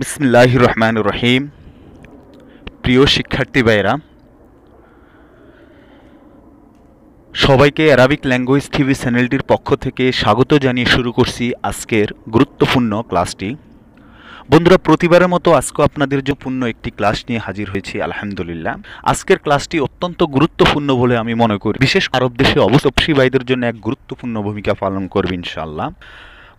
বিসমুল্লাহ রহমান রহিম প্রিয় শিক্ষার্থী ভাইরা সবাইকে অ্যারাবিক ল্যাঙ্গুয়েজ টিভি চ্যানেলটির পক্ষ থেকে স্বাগত জানিয়ে শুরু করছি আজকের গুরুত্বপূর্ণ ক্লাসটি বন্ধুরা প্রতিবারের মতো আজকে আপনাদের যে পূর্ণ একটি ক্লাস নিয়ে হাজির হয়েছি আলহামদুলিল্লাহ আজকের ক্লাসটি অত্যন্ত গুরুত্বপূর্ণ বলে আমি মনে করি বিশেষ আরব দেশে অবশ্যই ভাইদের জন্য এক গুরুত্বপূর্ণ ভূমিকা পালন করবে ইনশাল্লাহ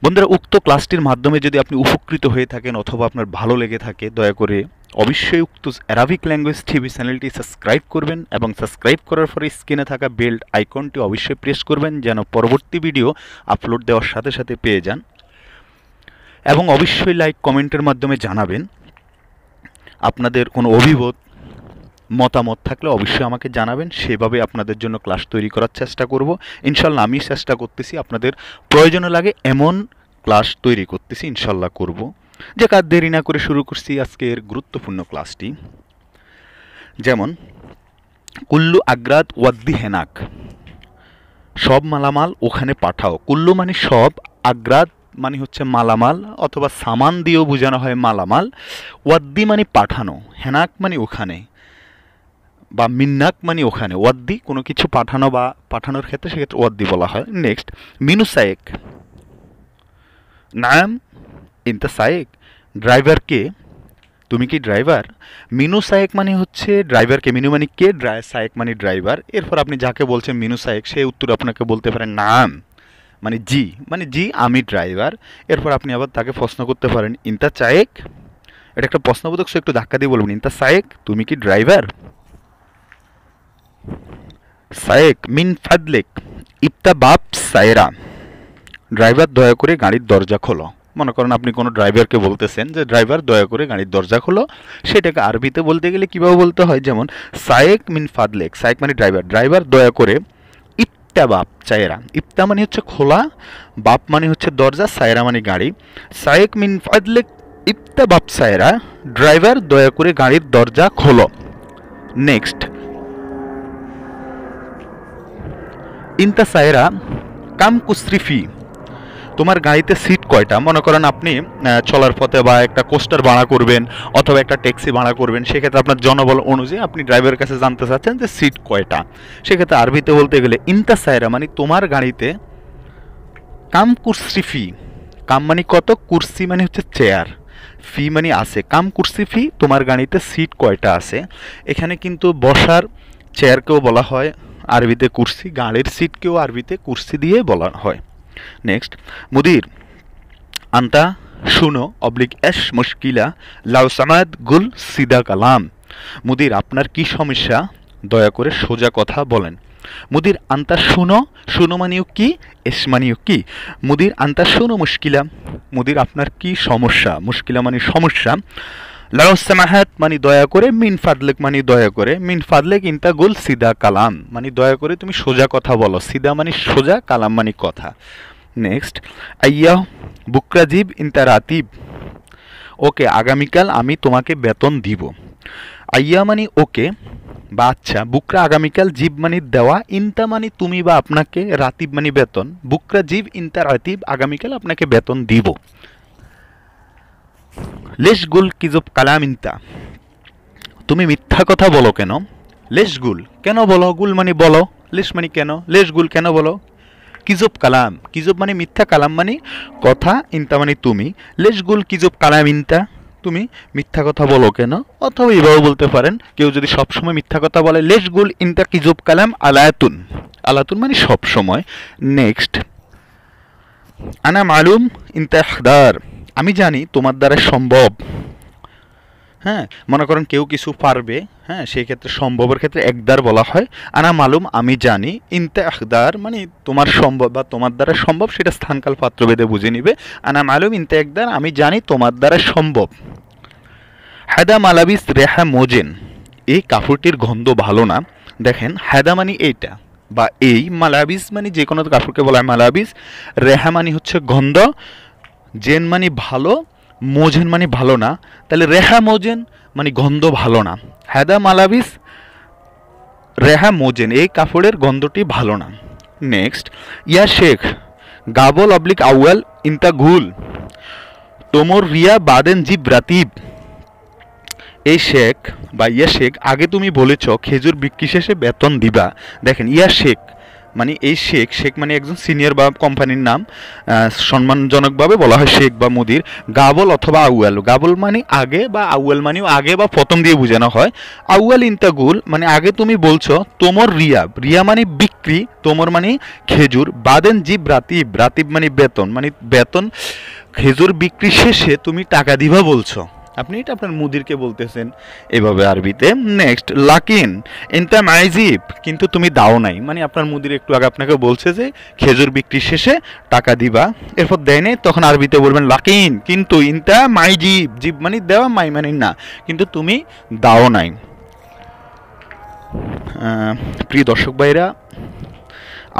বন্ধুরা উক্ত ক্লাসটির মাধ্যমে যদি আপনি উপকৃত হয়ে থাকেন অথবা আপনার ভালো লেগে থাকে দয়া করে অবশ্যই উক্ত অ্যারাবিক ল্যাঙ্গুয়েজ টিভি চ্যানেলটি সাবস্ক্রাইব করবেন এবং সাবস্ক্রাইব করার পরে স্ক্রিনে থাকা বেল্ট আইকনটি অবশ্যই প্রেস করবেন যেন পরবর্তী ভিডিও আপলোড দেওয়ার সাথে সাথে পেয়ে যান এবং অবশ্যই লাইক কমেন্টের মাধ্যমে জানাবেন আপনাদের কোনো অভিবোধ মতামত থাকলে অবশ্যই আমাকে জানাবেন সেভাবে আপনাদের জন্য ক্লাস তৈরি করার চেষ্টা করব ইনশাল্লাহ আমি চেষ্টা করতেছি আপনাদের প্রয়োজনে লাগে এমন ক্লাস তৈরি করতেছি ইনশাল্লাহ করব যে কাজ দেরি না করে শুরু করছি আজকের গুরুত্বপূর্ণ ক্লাসটি যেমন কুল্লু আগ্রাদ ওয়াদ্দি হেনাক সব মালামাল ওখানে পাঠাও কুল্লু মানে সব আগ্রাদ মানে হচ্ছে মালামাল অথবা সামান দিয়েও বোঝানো হয় মালামাল ওয়াদ্দি মানে পাঠানো হেনাক মানে ওখানে বা মিন্নাক মানে ওখানে ওয়াদ্দি কোনো কিছু পাঠানো বা পাঠানোর ক্ষেত্রে সেক্ষেত্রে ওয়াদ্দি বলা হয় নেক্সট মিনুসায়েক নাম ইন্তা সায়েক ড্রাইভার কে তুমি কি ড্রাইভার মিনু সায়েক মানে হচ্ছে ড্রাইভারকে মিনু মানে কে ড্রাই সায়েক মানে ড্রাইভার এরপর আপনি যাকে বলছেন মিনু সায়েক সে উত্তর আপনাকে বলতে পারেন নাম মানে জি মানে জি আমি ড্রাইভার এরপর আপনি আবার তাকে প্রশ্ন করতে পারেন ইন্তা চায়েক এটা একটা প্রশ্নবোধক সে একটু ধাক্কা দিয়ে বলবেন ইন্তা সায়েক তুমি কি ড্রাইভার সায়েক মিন ফাদলেক ইফতা বাপ সায়রা ড্রাইভার দয়া করে গাড়ির দরজা খোলো মনে করেন আপনি কোনো ড্রাইভারকে বলতেছেন যে ড্রাইভার দয়া করে গাড়ির দরজা খোলো সেটাকে আরবিতে বলতে গেলে কীভাবে বলতে হয় যেমন সায়েক মিন ফাদলেক সায়েক মানে ড্রাইভার ড্রাইভার দয়া করে ইফতা বাপ চায়রা ইফতা মানে হচ্ছে খোলা বাপ মানে হচ্ছে দরজা সায়রা মানে গাড়ি সায়েক মিন ফাদলেক ইফতা বাপ সায়রা ড্রাইভার দয়া করে গাড়ির দরজা খোলো নেক্সট ইন্তা সায়রা কাম কুশ্রিফি তোমার গাড়িতে সিট কয়টা মনে করেন আপনি চলার পথে বা একটা কোস্টার ভাড়া করবেন অথবা একটা ট্যাক্সি ভাড়া করবেন সেক্ষেত্রে আপনার জনবল অনুযায়ী আপনি ড্রাইভারের কাছে জানতে চাচ্ছেন যে সিট কয়টা সেক্ষেত্রে আরবিতে বলতে গেলে ইন্তা সাইরা মানে তোমার গাড়িতে কাম কুর্সি ফি কাম মানে কত কুরসি মানে হচ্ছে চেয়ার ফি মানে আছে কাম কুর্সি ফি তোমার গাড়িতে সিট কয়টা আছে এখানে কিন্তু বসার চেয়ারকেও বলা হয় আরবিতে কুরসি গাড়ির সিটকেও আরবিতে কুর্সি দিয়ে বলা হয় নেক্সট মুদির আন্তা শুনো অবলিক এস মুশকিলা লাউ সামাদ গুল সিদা কালাম মুদির আপনার কি সমস্যা দয়া করে সোজা কথা বলেন মুদির আন্তা শুনো শুনো মানিও কি এস মানিও কি মুদির আন্তা শুনো মুশকিলা মুদির আপনার কি সমস্যা মুশকিলা মানে সমস্যা লাউসামাহাত মানে দয়া করে মিন ফাদলেক মানে দয়া করে মিন ফাদলেক ইনতা গোল সিদা কালাম মানে দয়া করে তুমি সোজা কথা বলো সিদা মানে সোজা কালাম মানে কথা নেক্সট আইয়া বুকরাজিব ইনতা রাতিব ওকে আগামীকাল আমি তোমাকে বেতন দিব আইয়া মানে ওকে বা আচ্ছা বুকরা আগামীকাল জীব মানে দেওয়া ইনতা মানে তুমি বা আপনাকে রাতিব মানে বেতন বুকরা জীব ইনতা রাতিব আগামীকাল আপনাকে বেতন দিব গুল কিজব কালামিন্তা তুমি মিথ্যা কথা বলো কেন গুল কেন বলো গুল মানে বলো লেশ মানে কেন গুল কেন বলো কিজব কালাম কিজব মানে মিথ্যা কালাম মানে কথা ইন্তা মানে তুমি গুল কিজব কালাম তুমি মিথ্যা কথা বলো কেন অথবা এভাবে বলতে পারেন কেউ যদি সবসময় মিথ্যা কথা বলে লেশগুল ইন্তা কিজব কালাম আলায়াতুন আলাতুন মানে সবসময় নেক্সট আনা মালুম ইন্তা হদার আমি জানি তোমার দ্বারা সম্ভব হ্যাঁ মনে করেন কেউ কিছু পারবে হ্যাঁ সেই ক্ষেত্রে সম্ভবের ক্ষেত্রে একদার বলা হয় আনা মালুম আমি জানি ইনতে একদার মানে তোমার সম্ভব বা তোমার দ্বারা সম্ভব সেটা স্থানকাল পাত্রভেদে বুঝে নিবে আনা মালুম ইনতে একদার আমি জানি তোমার দ্বারা সম্ভব হায়দা মালাবিস রেহা মোজেন এই কাপড়টির গন্ধ ভালো না দেখেন হায়দা মানে এইটা বা এই মালাবিস মানে যে কোনো কাপড়কে বলা হয় মালাবিস রেহা মানে হচ্ছে গন্ধ জেন মানে ভালো মোজেন মানে ভালো না তাহলে রেহা মোজেন মানে গন্ধ ভালো না হ্যাদা মালাবিস রেহা মোজেন এই কাপড়ের গন্ধটি ভালো না নেক্সট ইয়া শেখ গাবল অবলিক আউয়াল ইনতা ঘুল তোমর রিয়া বাদেন জিব রাতিব এই শেখ বা ইয়া শেখ আগে তুমি বলেছ খেজুর বিক্রি শেষে বেতন দিবা দেখেন ইয়া শেখ মানে এই শেখ শেখ মানে একজন সিনিয়র বা কোম্পানির নাম সম্মানজনকভাবে বলা হয় শেখ বা মুদির গাবল অথবা আউয়াল গাবল মানে আগে বা আউয়াল মানেও আগে বা প্রথম দিয়ে বোঝানো হয় আউয়াল ইন্তাগুল মানে আগে তুমি বলছো তোমর রিয়াব রিয়া মানে বিক্রি তোমর মানে খেজুর বাদেন জীব রাতিব রাতিব মানে বেতন মানে বেতন খেজুর বিক্রি শেষে তুমি টাকা দিবা বলছো আপনি এটা আপনার মুদিরকে বলতেছেন এভাবে আরবিতে নেক্সট লাকিন ইনতাম আইজিপ কিন্তু তুমি দাও নাই মানে আপনার মুদির একটু আগে আপনাকে বলছে যে খেজুর বিক্রি শেষে টাকা দিবা এরপর দেয় তখন আরবিতে বলবেন লাকিন কিন্তু ইনতা মাইজিপ জিপ মানে দেওয়া মাই মানে না কিন্তু তুমি দাও নাই প্রিয় দর্শক ভাইরা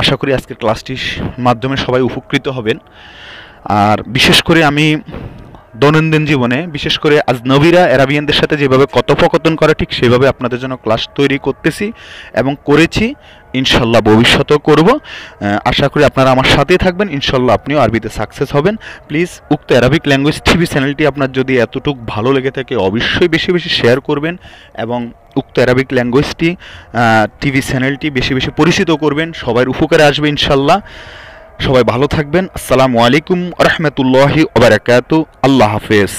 আশা করি আজকের ক্লাসটির মাধ্যমে সবাই উপকৃত হবেন আর বিশেষ করে আমি দৈনন্দিন জীবনে বিশেষ করে আজ নবীরা অ্যারাবিয়ানদের সাথে যেভাবে কথোপকথন করে ঠিক সেভাবে আপনাদের জন্য ক্লাস তৈরি করতেছি এবং করেছি ইনশাল্লাহ ভবিষ্যতেও করব আশা করি আপনারা আমার সাথেই থাকবেন ইনশাল্লাহ আপনিও আরবিতে সাকসেস হবেন প্লিজ উক্ত অ্যারাবিক ল্যাঙ্গুয়েজ টিভি চ্যানেলটি আপনার যদি এতটুক ভালো লেগে থাকে অবশ্যই বেশি বেশি শেয়ার করবেন এবং উক্ত অ্যারাবিক ল্যাঙ্গুয়েজটি টিভি চ্যানেলটি বেশি বেশি পরিচিত করবেন সবাই উপকারে আসবে ইনশাল্লাহ সবাই ভালো থাকবেন আসসালামু আলাইকুম রহমতুল্লাহি ওবরাকাতু আল্লাহ হাফেজ